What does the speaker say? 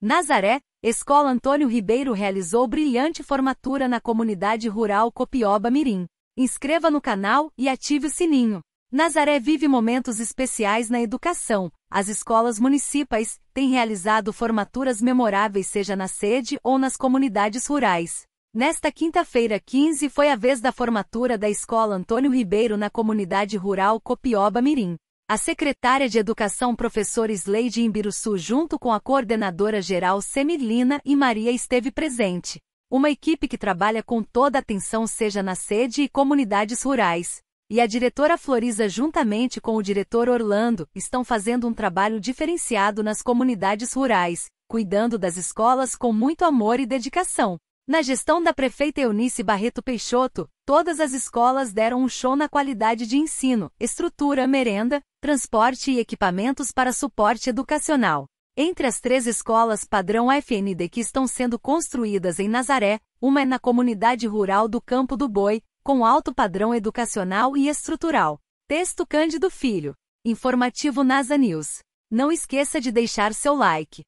Nazaré, Escola Antônio Ribeiro realizou brilhante formatura na comunidade rural Copioba Mirim. Inscreva no canal e ative o sininho. Nazaré vive momentos especiais na educação. As escolas municipais têm realizado formaturas memoráveis, seja na sede ou nas comunidades rurais. Nesta quinta-feira 15 foi a vez da formatura da Escola Antônio Ribeiro na comunidade rural Copioba Mirim. A secretária de Educação professora Sleide Imbiruçu junto com a coordenadora geral Semilina e Maria esteve presente. Uma equipe que trabalha com toda atenção seja na sede e comunidades rurais. E a diretora Floriza juntamente com o diretor Orlando estão fazendo um trabalho diferenciado nas comunidades rurais, cuidando das escolas com muito amor e dedicação. Na gestão da prefeita Eunice Barreto Peixoto, todas as escolas deram um show na qualidade de ensino, estrutura, merenda, transporte e equipamentos para suporte educacional. Entre as três escolas padrão AFND que estão sendo construídas em Nazaré, uma é na comunidade rural do Campo do Boi, com alto padrão educacional e estrutural. Texto Cândido Filho. Informativo NASA News. Não esqueça de deixar seu like.